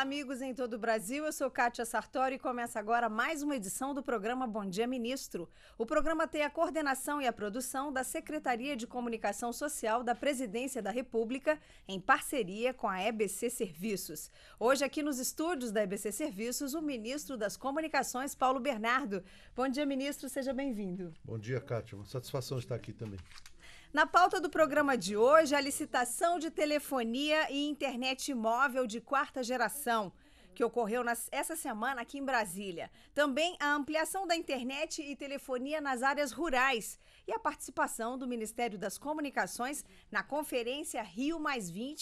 Olá, amigos em todo o Brasil. Eu sou Kátia Sartori e começa agora mais uma edição do programa Bom Dia Ministro. O programa tem a coordenação e a produção da Secretaria de Comunicação Social da Presidência da República, em parceria com a EBC Serviços. Hoje, aqui nos estúdios da EBC Serviços, o ministro das Comunicações, Paulo Bernardo. Bom dia, ministro. Seja bem-vindo. Bom dia, Kátia. Uma satisfação estar aqui também. Na pauta do programa de hoje, a licitação de telefonia e internet móvel de quarta geração, que ocorreu nas, essa semana aqui em Brasília. Também a ampliação da internet e telefonia nas áreas rurais, e a participação do Ministério das Comunicações na Conferência Rio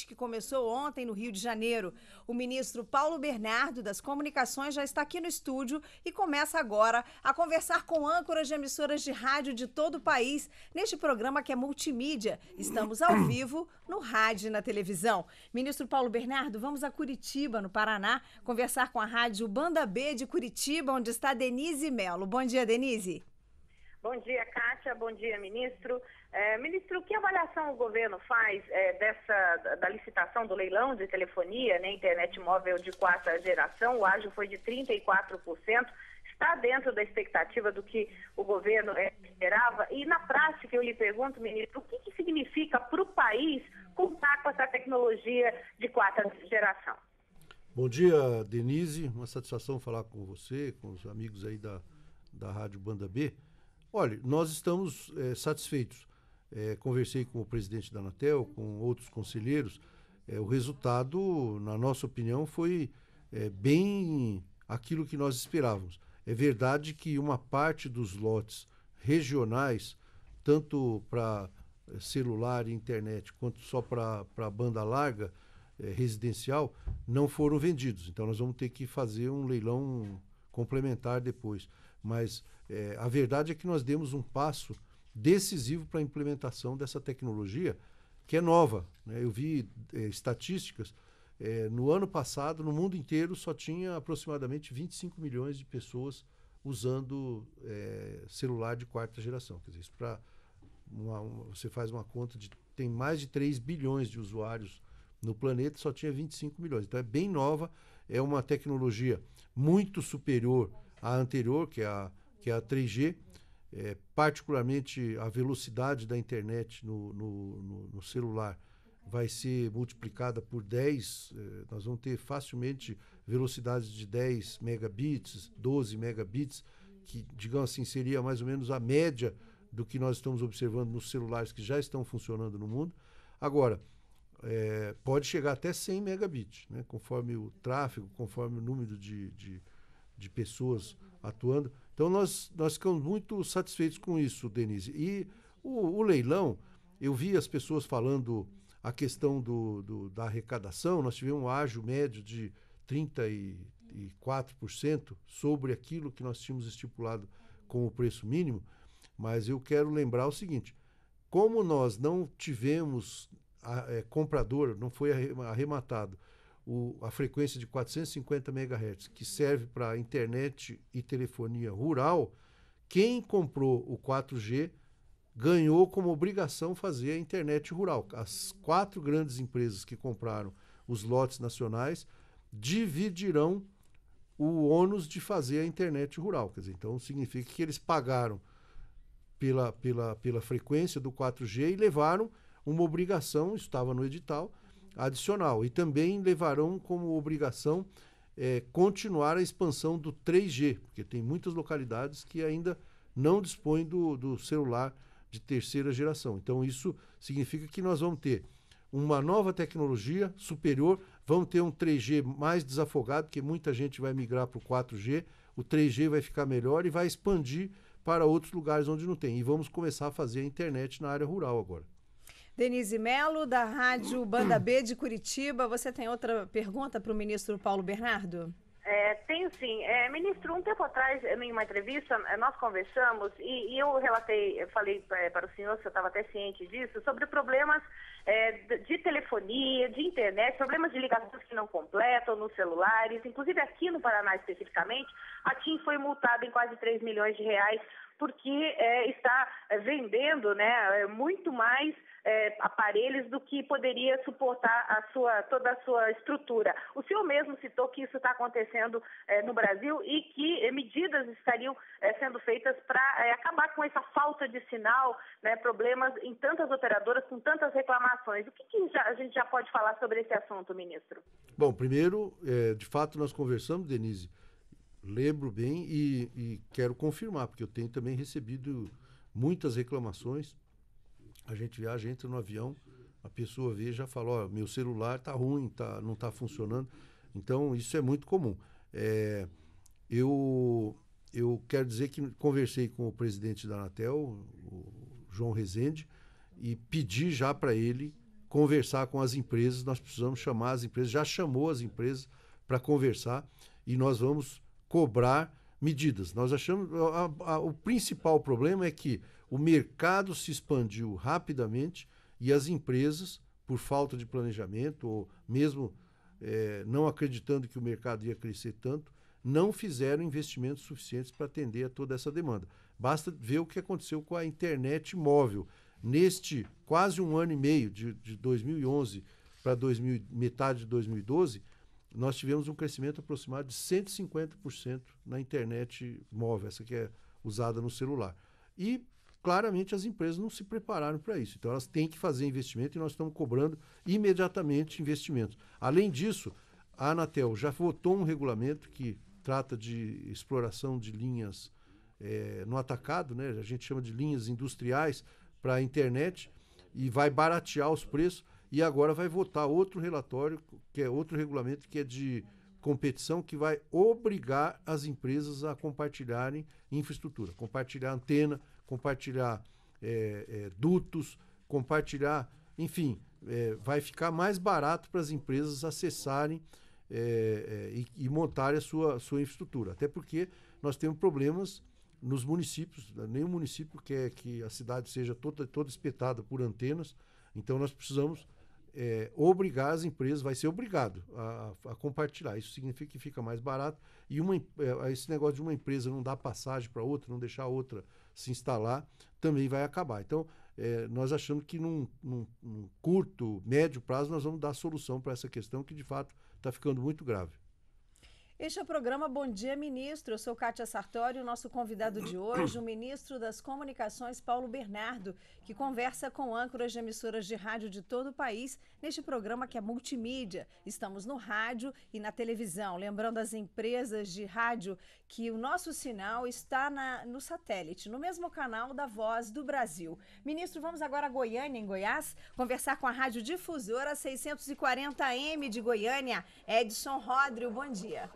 que começou ontem no Rio de Janeiro. O ministro Paulo Bernardo das Comunicações já está aqui no estúdio e começa agora a conversar com âncoras de emissoras de rádio de todo o país neste programa que é multimídia. Estamos ao vivo no rádio e na televisão. Ministro Paulo Bernardo, vamos a Curitiba, no Paraná, conversar com a rádio Banda B de Curitiba, onde está Denise Melo. Bom dia, Denise. Bom dia, Kátia. Bom dia, ministro. É, ministro, que avaliação o governo faz é, dessa da licitação do leilão de telefonia, né, internet móvel de quarta geração? O ágio foi de 34%. Está dentro da expectativa do que o governo é, esperava? E na prática, eu lhe pergunto, ministro, o que, que significa para o país contar com essa tecnologia de quarta geração? Bom dia, Denise. Uma satisfação falar com você, com os amigos aí da, da Rádio Banda B. Olha, nós estamos é, satisfeitos. É, conversei com o presidente da Anatel, com outros conselheiros. É, o resultado, na nossa opinião, foi bem aquilo que nós esperávamos. É verdade que uma parte dos lotes regionais, tanto para celular e internet, quanto só para banda larga residencial, não foram vendidos. Então, nós vamos ter que fazer um leilão complementar depois. Mas é, a verdade é que nós demos um passo decisivo para a implementação dessa tecnologia, que é nova. Né? Eu vi é, estatísticas. É, no ano passado, no mundo inteiro, só tinha aproximadamente 25 milhões de pessoas usando é, celular de quarta geração. Quer dizer, isso para uma, uma, você faz uma conta de tem mais de 3 bilhões de usuários no planeta, só tinha 25 milhões. Então é bem nova, é uma tecnologia muito superior a anterior, que é a, que é a 3G, é, particularmente a velocidade da internet no, no, no, no celular vai ser multiplicada por 10, é, nós vamos ter facilmente velocidades de 10 megabits, 12 megabits, que, digamos assim, seria mais ou menos a média do que nós estamos observando nos celulares que já estão funcionando no mundo. Agora, é, pode chegar até 100 megabits, né? conforme o tráfego, conforme o número de, de de pessoas atuando. Então nós, nós ficamos muito satisfeitos com isso, Denise. E o, o leilão, eu vi as pessoas falando a questão do, do, da arrecadação, nós tivemos um ágio médio de 34% sobre aquilo que nós tínhamos estipulado como o preço mínimo, mas eu quero lembrar o seguinte: como nós não tivemos a, ah, é, comprador, não foi arrematado o, a frequência de 450 MHz, que serve para internet e telefonia rural, quem comprou o 4G ganhou como obrigação fazer a internet rural. As quatro grandes empresas que compraram os lotes nacionais dividirão o ônus de fazer a internet rural. Quer dizer, então significa que eles pagaram pela, pela, pela frequência do 4G e levaram uma obrigação, estava no edital, adicional e também levarão como obrigação é, continuar a expansão do 3G, porque tem muitas localidades que ainda não dispõem do, do celular de terceira geração. Então, isso significa que nós vamos ter uma nova tecnologia superior, vamos ter um 3G mais desafogado, porque muita gente vai migrar para o 4G, o 3G vai ficar melhor e vai expandir para outros lugares onde não tem. E vamos começar a fazer a internet na área rural agora. Denise Melo, da Rádio Banda B de Curitiba. Você tem outra pergunta para o ministro Paulo Bernardo? É, tem sim. É, ministro, um tempo atrás, em uma entrevista, é, nós conversamos e, e eu relatei, eu falei é, para o senhor, se eu estava até ciente disso, sobre problemas é, de telefonia, de internet, problemas de ligações que não completam nos celulares. Inclusive aqui no Paraná especificamente, a TIM foi multada em quase 3 milhões de reais porque é, está vendendo né, é, muito mais é, aparelhos do que poderia suportar a sua, toda a sua estrutura. O senhor mesmo citou que isso está acontecendo é, no Brasil e que é, medidas estariam é, sendo feitas para acabar com essa falta de sinal, né, problemas em tantas operadoras, com tantas reclamações. O que, que já, a gente já pode falar sobre esse assunto, ministro? Bom, primeiro, de fato, nós conversamos, Denise Lembro bem e, e quero confirmar, porque eu tenho também recebido muitas reclamações. A gente viaja, entra no avião, a pessoa vê e já fala, oh, meu celular tá ruim, tá, não está funcionando. Então, isso é muito comum. É, eu, eu quero dizer que conversei com o presidente da Anatel, o João Rezende, e pedi já para ele conversar com as empresas. Nós precisamos chamar as empresas, já chamou as empresas para conversar e nós vamos cobrar medidas. Nós achamos. A, a, o principal problema é que o mercado se expandiu rapidamente e as empresas, por falta de planejamento, ou mesmo é, não acreditando que o mercado ia crescer tanto, não fizeram investimentos suficientes para atender a toda essa demanda. Basta ver o que aconteceu com a internet móvel. Neste quase um ano e meio, de, de 2011 para metade de 2012, nós tivemos um crescimento aproximado de 150% na internet móvel, essa que é usada no celular. E claramente as empresas não se prepararam para isso. Então elas têm que fazer investimento e nós estamos cobrando imediatamente investimentos. Além disso, a Anatel já votou um regulamento que trata de exploração de linhas é, no atacado, né? a gente chama de linhas industriais para a internet e vai baratear os preços e agora vai votar outro relatório, que é outro regulamento, que é de competição, que vai obrigar as empresas a compartilharem infraestrutura, compartilhar antena, compartilhar é, é, dutos, compartilhar, enfim, é, vai ficar mais barato para as empresas acessarem e, e montarem a sua, sua infraestrutura. Até porque nós temos problemas nos municípios, né? nenhum município quer que a cidade seja toda, toda espetada por antenas, então nós precisamos é, obrigar as empresas, vai ser obrigado a, a, compartilhar. Isso significa que fica mais barato. E uma, é, é, esse negócio de uma empresa não dar passagem para outra, não deixar outra se instalar, também vai acabar. Então, é, nós achamos que num, num, num curto, médio prazo, nós vamos dar solução para essa questão que, de fato, está ficando muito grave. Este é o programa Bom Dia Ministro. Eu sou Kátia Sartori, o nosso convidado de hoje, o ministro das Comunicações, Paulo Bernardo, que conversa com âncoras de emissoras de rádio de todo o país neste programa que é multimídia. Estamos no rádio e na televisão. Lembrando as empresas de rádio que o nosso sinal está na, no satélite, no mesmo canal da Voz do Brasil. Ministro, vamos agora a Goiânia, em Goiás, conversar com a Rádio Difusora 640M de Goiânia, Edson Rodrio. Bom dia.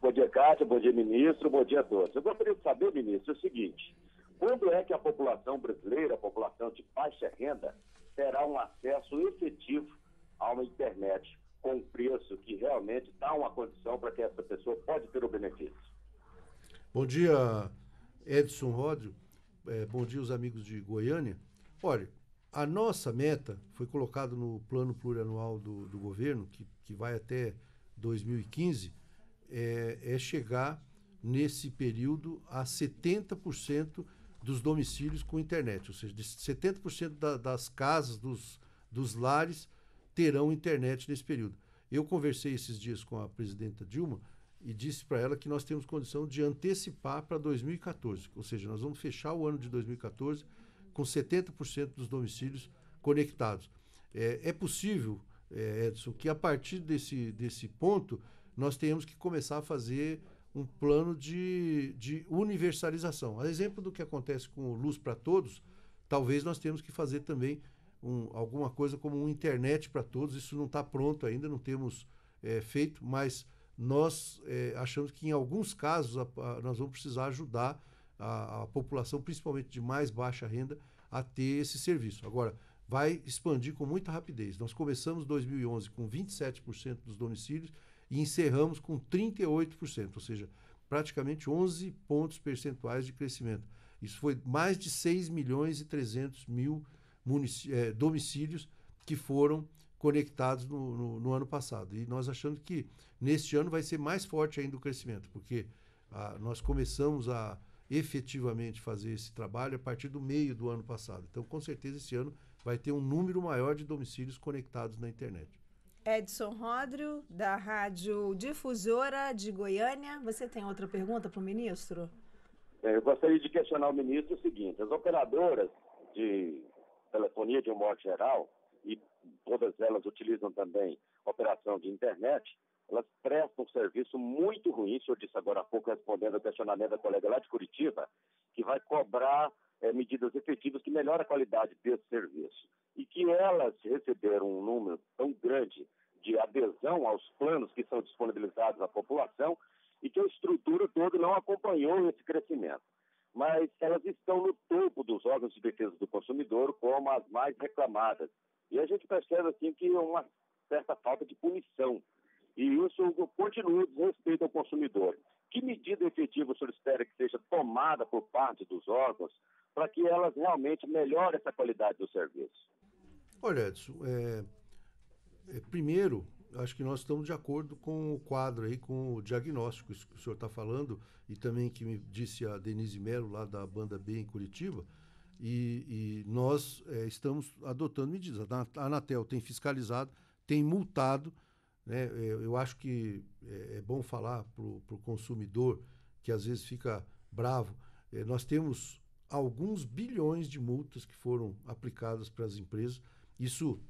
Bom dia, Cátia. Bom dia, ministro. Bom dia a todos. Eu gostaria de saber, ministro, é o seguinte: quando é que a população brasileira, a população de baixa renda, terá um acesso efetivo a uma internet com um preço que realmente dá uma condição para que essa pessoa pode ter o benefício? Bom dia, Edson Ródio. É, bom dia, os amigos de Goiânia. Olha, a nossa meta foi colocada no plano plurianual do, do governo, que, que vai até 2015 é, é chegar nesse período a 70% dos domicílios com internet, ou seja, 70% da, das casas, dos, dos lares terão internet nesse período. Eu conversei esses dias com a presidenta Dilma e disse para ela que nós temos condição de antecipar para 2014, ou seja, nós vamos fechar o ano de 2014 com 70% dos domicílios conectados. É, é possível, é, Edson, que a partir desse, desse ponto nós temos que começar a fazer um plano de, de universalização. A exemplo do que acontece com Luz para Todos, talvez nós temos que fazer também um, alguma coisa como um internet para todos. Isso não está pronto ainda, não temos é, feito, mas nós é, achamos que em alguns casos a, a, nós vamos precisar ajudar a, a, população, principalmente de mais baixa renda, a ter esse serviço. Agora, vai expandir com muita rapidez. Nós começamos 2011 com 27% dos domicílios e encerramos com 38%, ou seja, praticamente 11 pontos percentuais de crescimento. Isso foi mais de 6 milhões e 300 mil é, domicílios que foram conectados no, no, no, ano passado. E nós achamos que neste ano vai ser mais forte ainda o crescimento, porque ah, nós começamos a efetivamente fazer esse trabalho a partir do meio do ano passado. Então, com certeza, esse ano vai ter um número maior de domicílios conectados na internet. Edson Rodrigo da Rádio Difusora de Goiânia. Você tem outra pergunta para o ministro? É, eu gostaria de questionar o ministro o seguinte: as operadoras de telefonia de um modo geral, e todas elas utilizam também operação de internet, elas prestam um serviço muito ruim, o senhor disse agora há pouco, respondendo ao questionamento da colega lá de Curitiba, que vai cobrar é, medidas efetivas que melhoram a qualidade desse serviço e que elas receberam um número tão grande de adesão aos planos que são disponibilizados à população e que a estrutura toda não acompanhou esse crescimento. Mas elas estão no topo dos órgãos de defesa do consumidor como as mais reclamadas. E a gente percebe assim que uma certa falta de punição. E isso continua desrespeito ao consumidor. Que medida efetiva o senhor espera que seja tomada por parte dos órgãos para que elas realmente melhorem essa qualidade do serviço? Olha, Edson, é, é, primeiro, acho que nós estamos de acordo com o quadro aí, com o diagnóstico que o senhor está falando, e também que me disse a Denise Melo, lá da Banda B em Curitiba, e, e nós é, estamos adotando medidas. A Anatel tem fiscalizado, tem multado, né? É, eu acho que é, é bom falar para o consumidor que às vezes fica bravo. É, nós temos alguns bilhões de multas que foram aplicadas para as empresas isso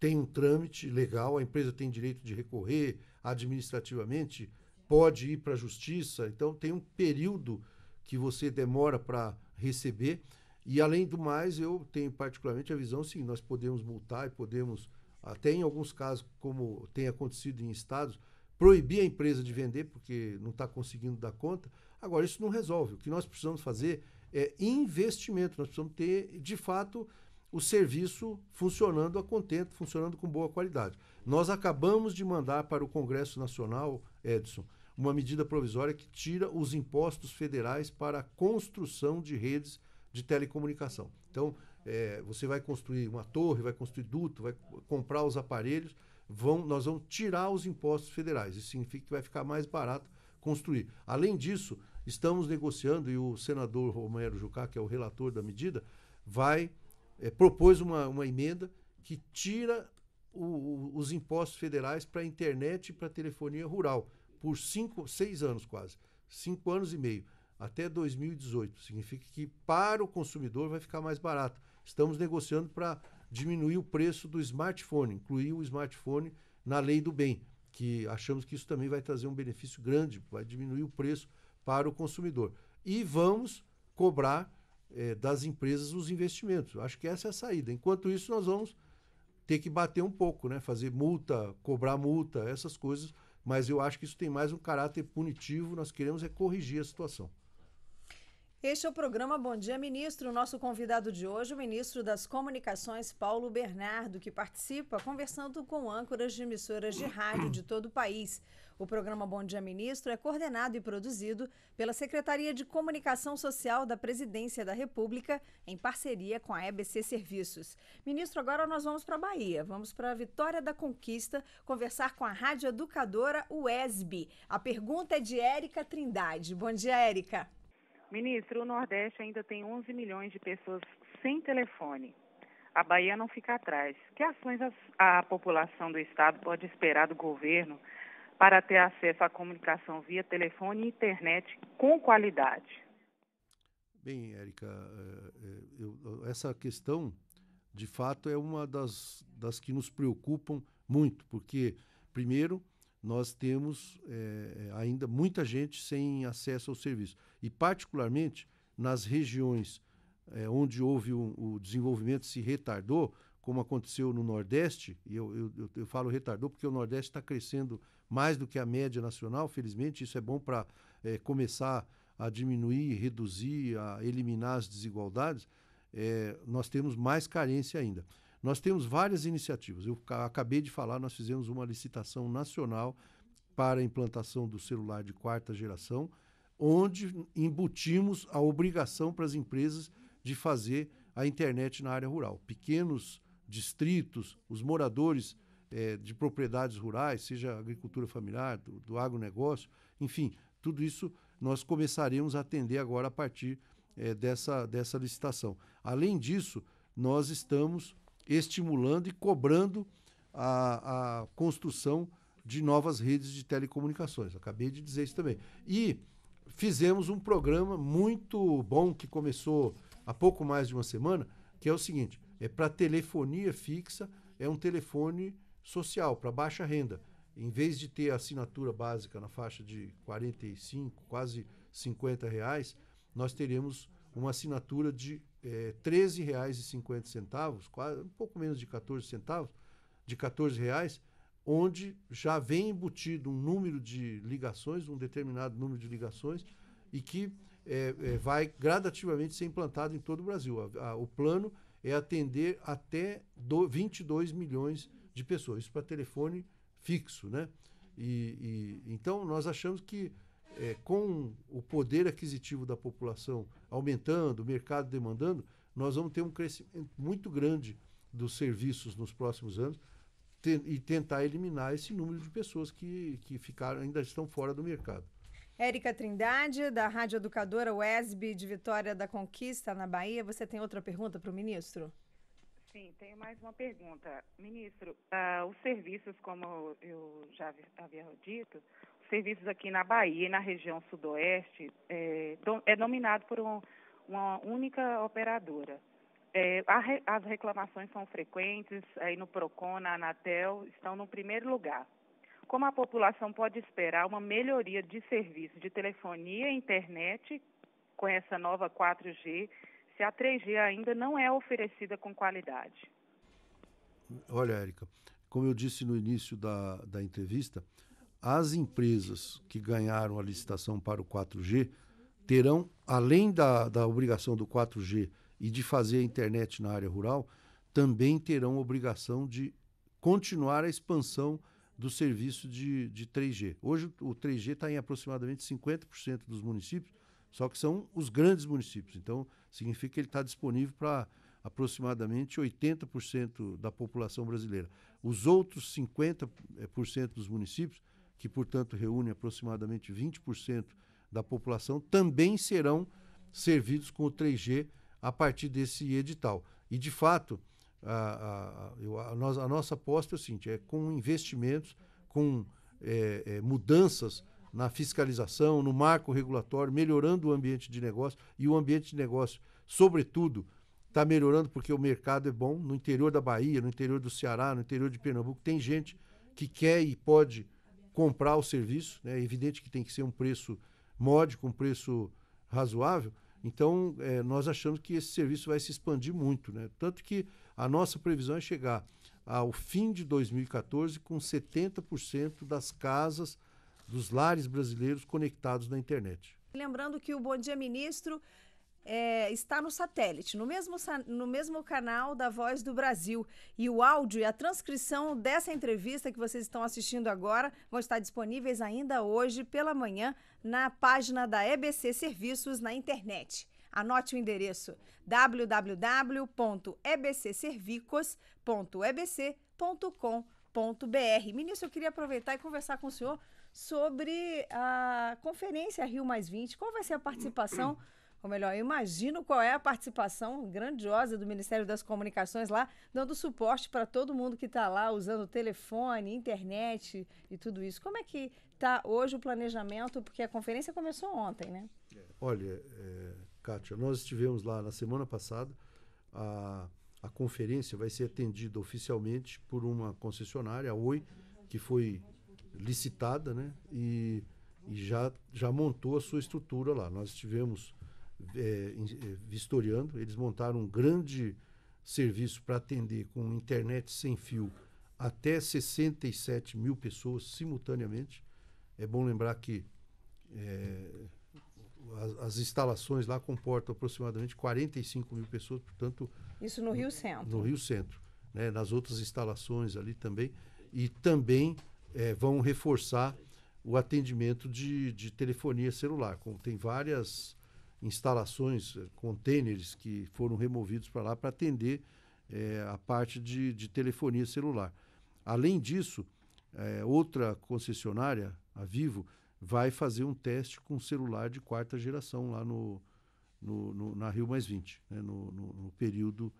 tem um trâmite legal, a empresa tem direito de recorrer administrativamente, pode ir para a justiça, então tem um período que você demora para receber. E além do mais, eu tenho particularmente a visão sim, nós podemos multar e podemos até em alguns casos, como tem acontecido em estados, proibir a empresa de vender porque não está conseguindo dar conta. Agora, isso não resolve. O que nós precisamos fazer é investimento. Nós precisamos ter, de fato, o serviço funcionando a contento, funcionando com boa qualidade. Nós acabamos de mandar para o Congresso Nacional, Edson, uma medida provisória que tira os impostos federais para a construção de redes de telecomunicação. Então, é, você vai construir uma torre, vai construir duto, vai comprar os aparelhos, vão, nós vamos tirar os impostos federais. Isso significa que vai ficar mais barato construir. Além disso, estamos negociando, e o senador Romero Jucá, que é o relator da medida, vai é, propôs uma, uma emenda que tira o, o, os impostos federais para a internet e para a telefonia rural por cinco, seis anos quase, cinco anos e meio, até 2018. Significa que para o consumidor vai ficar mais barato. Estamos negociando para diminuir o preço do smartphone, incluir o smartphone na lei do bem, que achamos que isso também vai trazer um benefício grande, vai diminuir o preço para o consumidor. E vamos cobrar é, das empresas os investimentos. Acho que essa é a saída. Enquanto isso, nós vamos ter que bater um pouco, né? fazer multa, cobrar multa, essas coisas, mas eu acho que isso tem mais um caráter punitivo, nós queremos é corrigir a situação. Este é o programa Bom Dia Ministro. O nosso convidado de hoje, o ministro das Comunicações, Paulo Bernardo, que participa conversando com âncoras de emissoras de rádio de todo o país. O programa Bom Dia Ministro é coordenado e produzido pela Secretaria de Comunicação Social da Presidência da República, em parceria com a EBC Serviços. Ministro, agora nós vamos para a Bahia, vamos para a Vitória da Conquista, conversar com a rádio educadora UESB. A pergunta é de Érica Trindade. Bom dia, Érica. Ministro, o Nordeste ainda tem 11 milhões de pessoas sem telefone. A Bahia não fica atrás. Que ações a, população do Estado pode esperar do governo para ter acesso à comunicação via telefone e internet com qualidade? Bem, Érica, é, é, essa questão, de fato, é uma das, das que nos preocupam muito, porque, primeiro, nós temos é, ainda muita gente sem acesso ao serviço. E, particularmente, nas regiões é, onde houve um, o desenvolvimento se retardou, como aconteceu no Nordeste, e eu, eu, eu, eu falo retardou porque o Nordeste está crescendo mais do que a média nacional, felizmente, isso é bom para é, começar a diminuir, reduzir, a eliminar as desigualdades, nós temos mais carência ainda. Nós temos várias iniciativas. Eu acabei de falar, nós fizemos uma licitação nacional para a implantação do celular de quarta geração, onde embutimos a obrigação para as empresas de fazer a internet na área rural. Pequenos distritos, os moradores é, de propriedades rurais, seja agricultura familiar, do, do agronegócio, enfim, tudo isso nós começaremos a atender agora a partir é, dessa, dessa licitação. Além disso, nós estamos estimulando e cobrando a, a construção de novas redes de telecomunicações. Acabei de dizer isso também. E fizemos um programa muito bom que começou há pouco mais de uma semana, que é o seguinte: é para telefonia fixa, é um telefone social para baixa renda. Em vez de ter assinatura básica na faixa de 45, quase 50 reais, nós teremos uma assinatura de é, 13 reais e 50 centavos, quase um pouco menos de 14 centavos, de 14 reais, onde já vem embutido um número de ligações, um determinado número de ligações, e que é, é, vai gradativamente ser implantado em todo o Brasil. A, a, o plano é atender até do, 22 milhões de pessoas, isso para telefone fixo, né? E, e então nós achamos que é, com o poder aquisitivo da população aumentando, o mercado demandando, nós vamos ter um crescimento muito grande dos serviços nos próximos anos e tentar eliminar esse número de pessoas que, que ficaram, ainda estão fora do mercado. Érica Trindade, da Rádio Educadora WESB de Vitória da Conquista, na Bahia. Você tem outra pergunta para o ministro? Sim, tenho mais uma pergunta. Ministro, uh, os serviços, como eu já havia dito, serviços aqui na Bahia e na região sudoeste é, é dominado por um, uma única operadora. É, a, as reclamações são frequentes, aí no PROCON, na Anatel, estão no primeiro lugar. Como a população pode esperar uma melhoria de serviço de telefonia e internet com essa nova 4G, se a 3G ainda não é oferecida com qualidade? Olha, Érica, como eu disse no início da, da entrevista, as empresas que ganharam a licitação para o 4G terão, além da, da obrigação do 4G e de fazer a internet na área rural, também terão obrigação de continuar a expansão do serviço de, de 3G. Hoje o 3G está em aproximadamente 50% dos municípios, só que são os grandes municípios. Então, significa que ele está disponível para aproximadamente 80% da população brasileira. Os outros 50% dos municípios que portanto reúne aproximadamente 20% da população, também serão servidos com o 3G a partir desse edital. E, de fato, a, a, a, nós, a nossa aposta é o seguinte: é com investimentos, com é, é, mudanças na fiscalização, no marco regulatório, melhorando o ambiente de negócio e o ambiente de negócio, sobretudo, está melhorando porque o mercado é bom. No interior da Bahia, no interior do Ceará, no interior de Pernambuco, tem gente que quer e pode comprar o serviço. Né? É evidente que tem que ser um preço módico, um preço razoável. Então, é, nós achamos que esse serviço vai se expandir muito. Né? Tanto que a nossa previsão é chegar ao fim de 2014 com 70% das casas dos lares brasileiros conectados na internet. Lembrando que o Bom Dia Ministro é, está no satélite, no mesmo, no mesmo canal da Voz do Brasil. E o áudio e a transcrição dessa entrevista que vocês estão assistindo agora vão estar disponíveis ainda hoje pela manhã na página da EBC Serviços na internet. Anote o endereço www.ebcservicos.ebc.com.br. Ministro, eu queria aproveitar e conversar com o senhor sobre a conferência Rio Mais 20. Qual vai ser a participação ou melhor, eu imagino qual é a participação grandiosa do Ministério das Comunicações lá, dando suporte para todo mundo que está lá usando telefone, internet e tudo isso. Como é que está hoje o planejamento? Porque a conferência começou ontem, né? É. Olha, é, Kátia, nós estivemos lá na semana passada. A, a conferência vai ser atendida oficialmente por uma concessionária, a Oi, que foi licitada, né? E, e já, já montou a sua estrutura lá. Nós estivemos é, é, vistoriando. Eles montaram um grande serviço para atender com internet sem fio até 67 mil pessoas simultaneamente. É bom lembrar que é, as, as, instalações lá comportam aproximadamente 45 mil pessoas, portanto. Isso no Rio Centro. No Rio Centro. Né, nas outras instalações ali também. E também é, vão reforçar o atendimento de, de telefonia celular. Como tem várias instalações, eh, contêineres que foram removidos para lá para atender é, a parte de, de, telefonia celular. Além disso, é, outra concessionária, a Vivo, vai fazer um teste com celular de quarta geração lá no, no, no na Rio Mais 20, né? no, no, no, período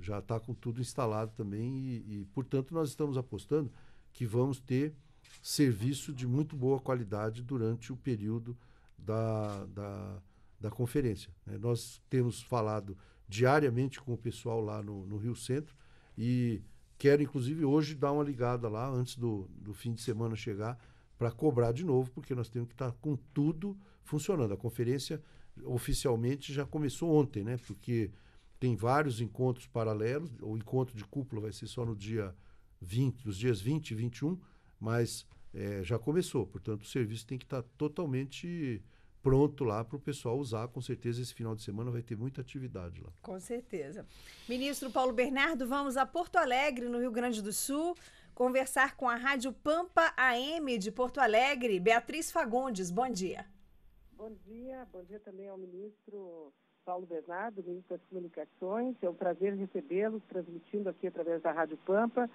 já está com tudo instalado também e, e, portanto, nós estamos apostando que vamos ter serviço de muito boa qualidade durante o período da, da da conferência. Né? Nós temos falado diariamente com o pessoal lá no, no, Rio Centro e quero, inclusive, hoje dar uma ligada lá antes do, do fim de semana chegar para cobrar de novo, porque nós temos que estar tá com tudo funcionando. A conferência oficialmente já começou ontem, né? Porque tem vários encontros paralelos. O encontro de cúpula vai ser só no dia 20, nos dias 20 e 21, mas é, já começou. Portanto, o serviço tem que estar tá totalmente pronto lá para o pessoal usar. Com certeza, esse final de semana vai ter muita atividade lá. Com certeza. Ministro Paulo Bernardo, vamos a Porto Alegre, no Rio Grande do Sul, conversar com a Rádio Pampa AM de Porto Alegre. Beatriz Fagundes, bom dia. Bom dia, bom dia também ao ministro Paulo Bernardo, ministro das Comunicações. É um prazer recebê lo transmitindo aqui através da Rádio Pampa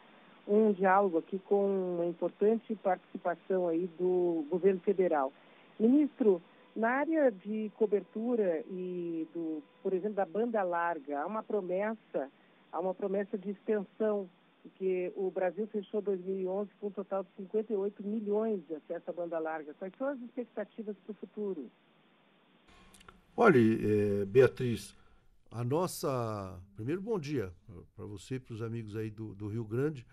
um diálogo aqui com uma importante participação aí do governo federal. Ministro, na área de cobertura e do, por exemplo, da banda larga, há uma promessa, há uma promessa de extensão, porque o Brasil fechou 2011 com um total de 58 milhões de acesso à banda larga. Quais são as expectativas para o futuro? Olhe, eh, Beatriz, a nossa. Primeiro, bom dia para você e para os amigos aí do, do Rio Grande.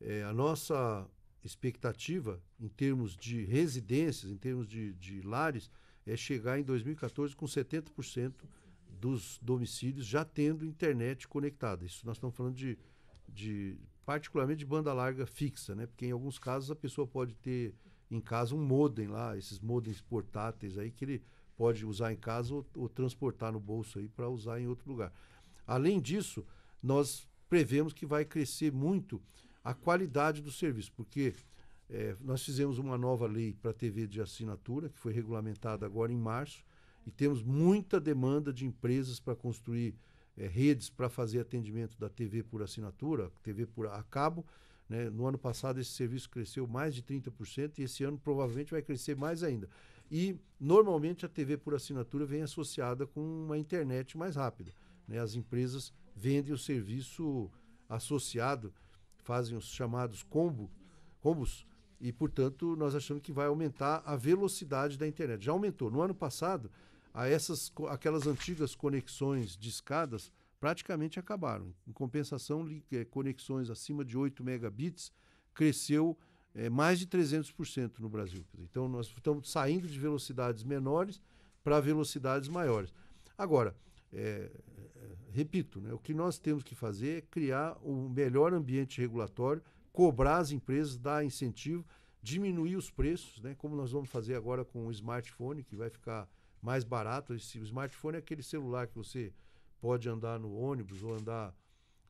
É, a nossa expectativa em termos de residências, em termos de, de lares, é chegar em 2014 com 70% dos domicílios já tendo internet conectada. Isso nós estamos falando de, de particularmente de banda larga fixa, né? Porque em alguns casos a pessoa pode ter em casa um modem lá, esses modems portáteis aí que ele pode usar em casa ou, ou transportar no bolso aí para usar em outro lugar. Além disso, nós prevemos que vai crescer muito a qualidade do serviço, porque é, nós fizemos uma nova lei para TV de assinatura, que foi regulamentada agora em março, e temos muita demanda de empresas para construir é, redes para fazer atendimento da TV por assinatura, TV por a cabo. Né? No ano passado esse serviço cresceu mais de 30% e esse ano provavelmente vai crescer mais ainda. E normalmente a TV por assinatura vem associada com uma internet mais rápida. Né? As empresas vendem o serviço associado, fazem os chamados combo, combos e, portanto, nós achamos que vai aumentar a velocidade da internet. Já aumentou. No ano passado, a essas, aquelas antigas conexões de escadas praticamente acabaram. Em compensação, eh, conexões acima de 8 megabits cresceu é, mais de 300% no Brasil. Então, nós estamos saindo de velocidades menores para velocidades maiores. Agora, é, repito, né, o que nós temos que fazer é criar o melhor ambiente regulatório cobrar as empresas, dar incentivo, diminuir os preços, né? como nós vamos fazer agora com o smartphone, que vai ficar mais barato. Esse, o smartphone é aquele celular que você pode andar no ônibus ou andar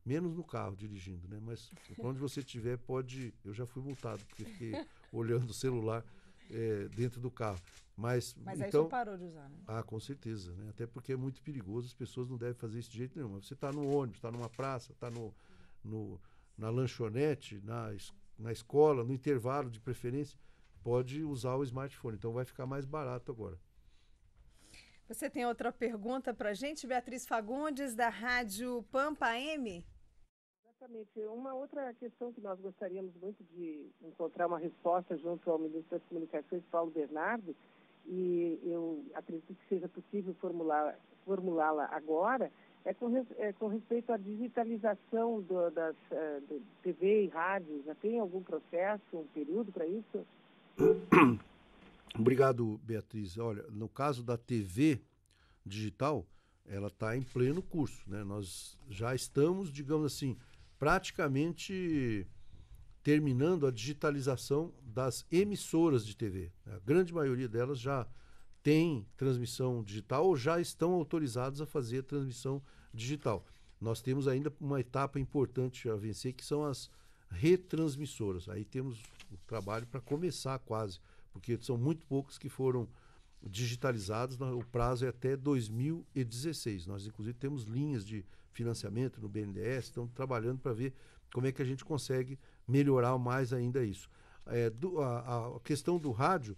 menos no carro dirigindo, né? Mas onde você estiver pode. Eu já fui multado porque fiquei olhando o celular é, dentro do carro. Mas, Mas então, aí você então, parou de usar, né? Ah, com certeza, né? Até porque é muito perigoso. As pessoas não devem fazer isso de jeito nenhum. Você está no ônibus, está numa praça, está no, no na lanchonete, na, na escola, no intervalo de preferência, pode usar o smartphone. Então vai ficar mais barato agora. Você tem outra pergunta para a gente, Beatriz Fagundes, da Rádio Pampa M? Exatamente. Uma outra questão que nós gostaríamos muito de encontrar uma resposta junto ao ministro das Comunicações, Paulo Bernardo, e eu acredito que seja possível formulá-la agora, é com, é com respeito à digitalização do, das eh, do TV e rádio. Já né? tem algum processo, um período para isso? Obrigado, Beatriz. Olha, no caso da TV digital, ela está em pleno curso. Né? Nós já estamos, digamos assim, praticamente terminando a digitalização das emissoras de TV. A grande maioria delas já têm transmissão digital ou já estão autorizados a fazer transmissão digital. Nós temos ainda uma etapa importante a vencer, que são as retransmissoras. Aí temos o trabalho para começar quase, porque são muito poucos que foram digitalizados, o prazo é até 2016. Nós, inclusive, temos linhas de financiamento no BNDES, estamos trabalhando para ver como é que a gente consegue melhorar mais ainda isso. É, do, a, a, questão do rádio,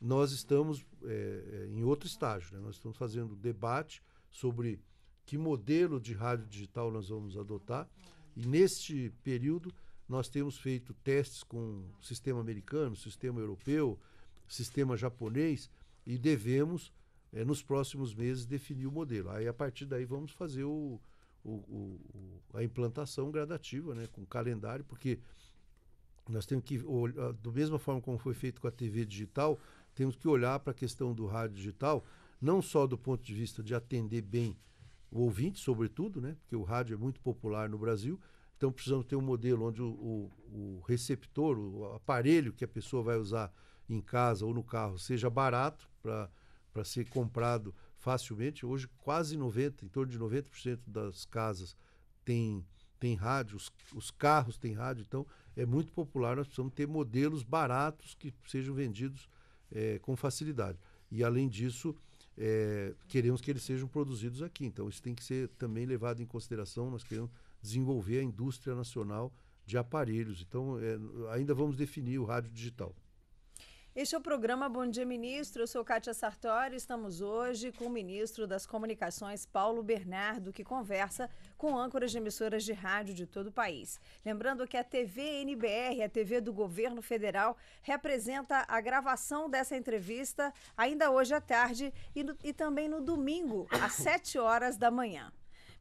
nós estamos é, é, em outro estágio. Né? Nós estamos fazendo debate sobre que modelo de rádio digital nós vamos adotar. E neste período, nós temos feito testes com sistema americano, sistema europeu, sistema japonês e devemos, é, nos próximos meses, definir o modelo. Aí, a partir daí, vamos fazer o, o, o, a implantação gradativa, né, com calendário, porque nós temos que, do mesma forma como foi feito com a TV digital, temos que olhar para a questão do rádio digital, não só do ponto de vista de atender bem o ouvinte, sobretudo, né? porque o rádio é muito popular no Brasil, então precisamos ter um modelo onde o, o, o receptor, o aparelho que a pessoa vai usar em casa ou no carro seja barato para ser comprado facilmente. Hoje, quase 90%, em torno de 90% das casas tem, tem rádio, os, os carros têm rádio, então é muito popular. Nós precisamos ter modelos baratos que sejam vendidos é, com facilidade. E, além disso, é, queremos que eles sejam produzidos aqui. Então, isso tem que ser também levado em consideração. Nós queremos desenvolver a indústria nacional de aparelhos. Então, é, ainda vamos definir o rádio digital. Este é o programa Bom Dia Ministro. Eu sou Kátia Sartori. Estamos hoje com o ministro das Comunicações, Paulo Bernardo, que conversa com âncoras de emissoras de rádio de todo o país. Lembrando que a TV NBR, a TV do governo federal, representa a gravação dessa entrevista ainda hoje à tarde e, no, e também no domingo, às 7 horas da manhã.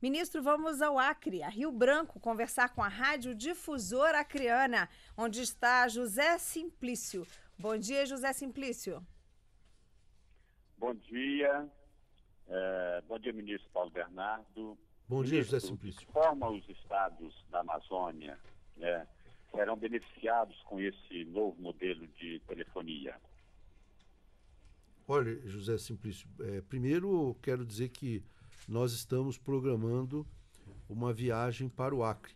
Ministro, vamos ao Acre, a Rio Branco, conversar com a Rádio Difusora Acreana, onde está José Simplício Bom dia, José Simplício. Bom dia. É, bom dia, ministro Paulo Bernardo. Bom dia, ministro, José Simplício. De forma os estados da Amazônia né, serão beneficiados com esse novo modelo de telefonia? Olha, José Simplício, é, primeiro quero dizer que nós estamos programando uma viagem para o Acre.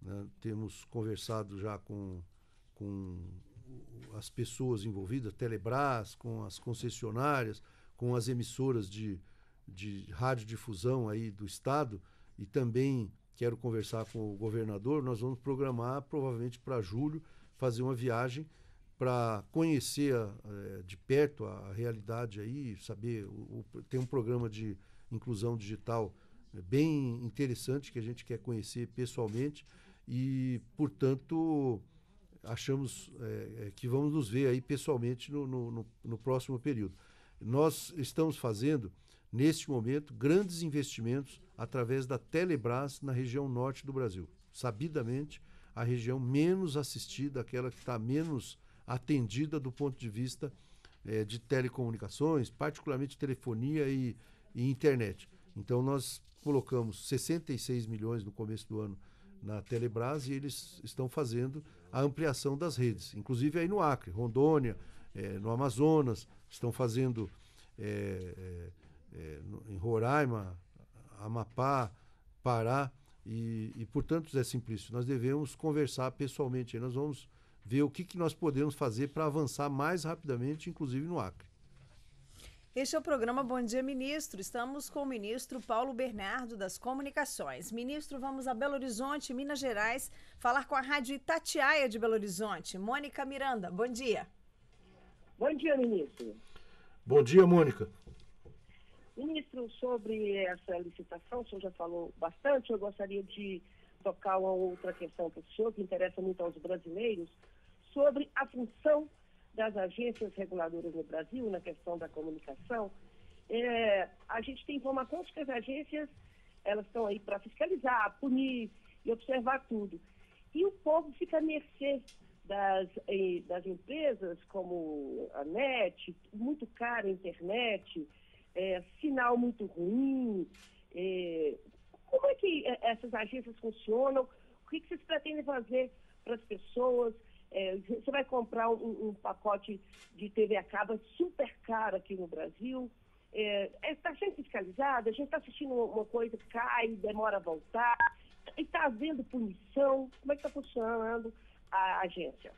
Né? Temos conversado já com, com as pessoas envolvidas, Telebrás, com as concessionárias, com as emissoras de, de radiodifusão aí do Estado, e também quero conversar com o governador, nós vamos programar provavelmente para julho fazer uma viagem para conhecer a, eh, a, de perto a, a realidade aí, saber o, o, tem um programa de inclusão digital eh, bem interessante que a gente quer conhecer pessoalmente e portanto achamos é, é, que vamos nos ver aí pessoalmente no, no, no, próximo período. Nós estamos fazendo, neste momento, grandes investimentos através da Telebrás na região norte do Brasil. Sabidamente, a região menos assistida, aquela que está menos atendida do ponto de vista é, de telecomunicações, particularmente telefonia e, e internet. Então, nós colocamos 66 milhões no começo do ano na Telebrás e eles estão fazendo a ampliação das redes, inclusive aí no Acre, Rondônia, é, no Amazonas, estão fazendo é, é, no, em Roraima, Amapá, Pará. E, e, portanto, Zé Simplício, nós devemos conversar pessoalmente. Nós vamos ver o que, que nós podemos fazer para avançar mais rapidamente, inclusive no Acre. Este é o programa Bom Dia Ministro. Estamos com o ministro Paulo Bernardo das Comunicações. Ministro, vamos a Belo Horizonte, Minas Gerais, falar com a Rádio Itatiaia de Belo Horizonte. Mônica Miranda, bom dia. Bom dia, ministro. Bom dia, Mônica. Ministro, sobre essa licitação, o senhor já falou bastante. Eu gostaria de tocar uma outra questão para o senhor, que interessa muito aos brasileiros, sobre a função das agências reguladoras no Brasil, na questão da comunicação, é, a gente tem informações que as agências elas estão aí para fiscalizar, punir e observar tudo. E o povo fica à mercê das, eh, das empresas como a NET, muito cara a internet, é, sinal muito ruim. É, como é que eh, essas agências funcionam? O que, que vocês pretendem fazer para as pessoas? É, você vai comprar um, um, pacote de TV a cabo é super caro aqui no Brasil. Está é, sendo é, tá fiscalizado, a gente está assistindo uma coisa, cai, demora a voltar. E está havendo punição. Como é que está funcionando a agência?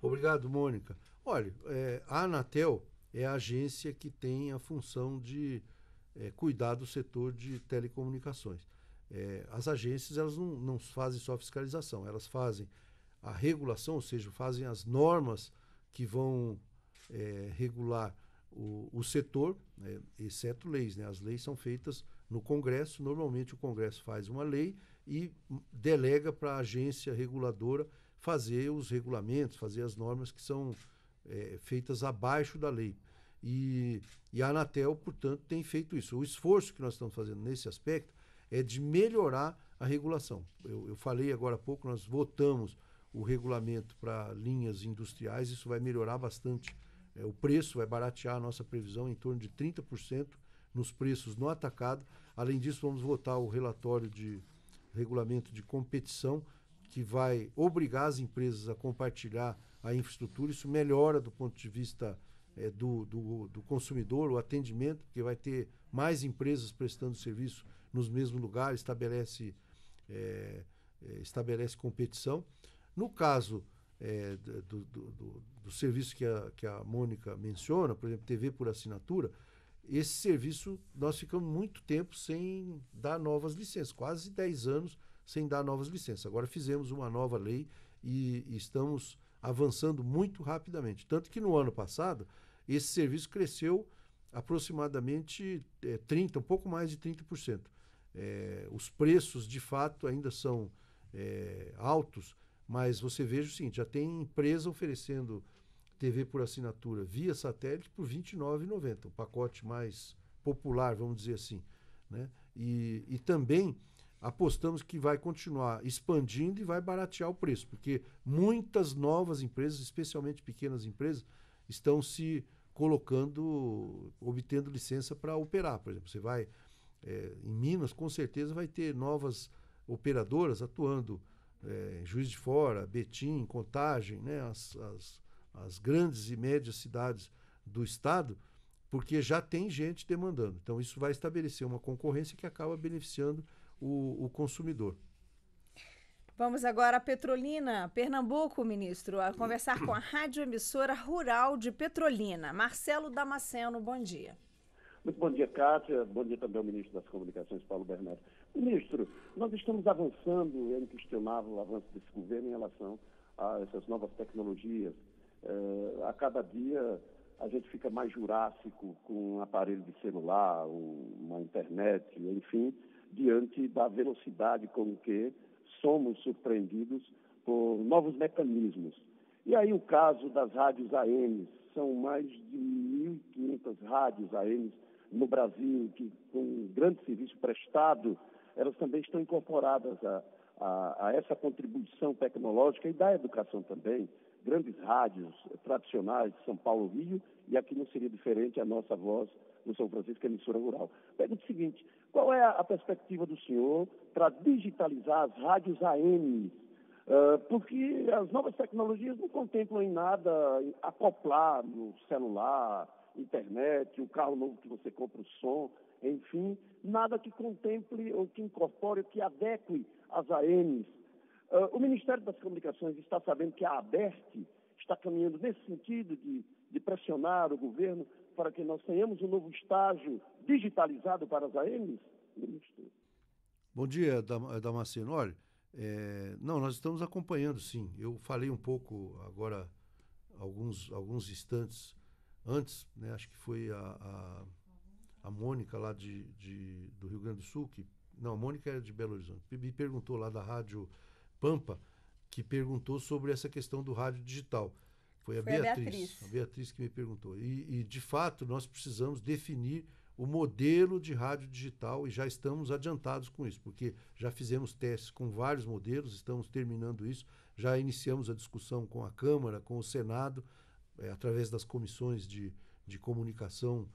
Obrigado, Mônica. Olha, é, a Anatel é a agência que tem a função de é, cuidar do setor de telecomunicações. É, as agências elas não, não fazem só fiscalização, elas fazem a regulação, ou seja, fazem as normas que vão é, regular o, o setor, né, exceto leis. Né? As leis são feitas no Congresso, normalmente o Congresso faz uma lei e delega para a agência reguladora fazer os regulamentos, fazer as normas que são é, feitas abaixo da lei. E, e a Anatel, portanto, tem feito isso. O esforço que nós estamos fazendo nesse aspecto é de melhorar a regulação. Eu, eu falei agora há pouco, nós votamos o regulamento para linhas industriais, isso vai melhorar bastante. É, o preço vai baratear a nossa previsão em torno de 30% nos preços no atacado. Além disso, vamos votar o relatório de regulamento de competição, que vai obrigar as empresas a compartilhar a infraestrutura. Isso melhora do ponto de vista é, do, do, do, consumidor, o atendimento, porque vai ter mais empresas prestando serviço nos mesmos lugares, estabelece, é, é estabelece competição. No caso é, do, do, do, do, serviço que a, que a Mônica menciona, por exemplo, TV por assinatura, esse serviço nós ficamos muito tempo sem dar novas licenças, quase 10 anos sem dar novas licenças. Agora fizemos uma nova lei e, e estamos avançando muito rapidamente. Tanto que no ano passado, esse serviço cresceu aproximadamente é, 30%, um pouco mais de 30%. É, os preços, de fato, ainda são é, altos, mas você veja o seguinte, já tem empresa oferecendo TV por assinatura via satélite por R$ 29,90, o pacote mais popular, vamos dizer assim. Né? E, e também apostamos que vai continuar expandindo e vai baratear o preço, porque muitas novas empresas, especialmente pequenas empresas, estão se colocando, obtendo licença para operar. Por exemplo, você vai é, em Minas, com certeza vai ter novas operadoras atuando é, Juiz de Fora, Betim, Contagem, né, as, as, as, grandes e médias cidades do estado, porque já tem gente demandando. Então, isso vai estabelecer uma concorrência que acaba beneficiando o, o consumidor. Vamos agora a Petrolina, Pernambuco, ministro, a conversar com a rádio emissora rural de Petrolina. Marcelo Damasceno, bom dia. Muito bom dia, Cátia. Bom dia também ao ministro das Comunicações, Paulo Bernardo. Ministro, nós estamos avançando, é inquestionável o avanço desse governo em relação a essas novas tecnologias. É, a cada dia a gente fica mais jurássico com um aparelho de celular, uma internet, enfim, diante da velocidade com que somos surpreendidos por novos mecanismos. E aí o caso das rádios AM, são mais de 1.500 rádios AM no Brasil, que com um grande serviço prestado elas também estão incorporadas a, a, a essa contribuição tecnológica e da educação também. Grandes rádios tradicionais de São Paulo, Rio, e aqui não seria diferente a nossa voz no São Francisco, emissora rural. Pergunta o seguinte: qual é a perspectiva do senhor para digitalizar as rádios AM Uh, ah, porque as novas tecnologias não contemplam em nada acoplar no celular, internet, o carro novo que você compra o som enfim, nada que contemple ou que incorpore ou que adeque as ANs. Uh, ah, o Ministério das Comunicações está sabendo que a ABERT está caminhando nesse sentido de, de pressionar o governo para que nós tenhamos um novo estágio digitalizado para as ANs, ministro? Bom dia, eh, Damasceno. Olha, é, não, nós estamos acompanhando, sim. Eu falei um pouco agora, alguns, alguns instantes antes, né, acho que foi a, a a Mônica lá de, de, do Rio Grande do Sul, que. Não, a Mônica era é de Belo Horizonte. Me perguntou lá da Rádio Pampa, que perguntou sobre essa questão do rádio digital. Foi a, Foi Beatriz, a Beatriz. A Beatriz que me perguntou. E, e, de fato, nós precisamos definir o modelo de rádio digital e já estamos adiantados com isso, porque já fizemos testes com vários modelos, estamos terminando isso, já iniciamos a discussão com a Câmara, com o Senado, é, através das comissões de, de comunicação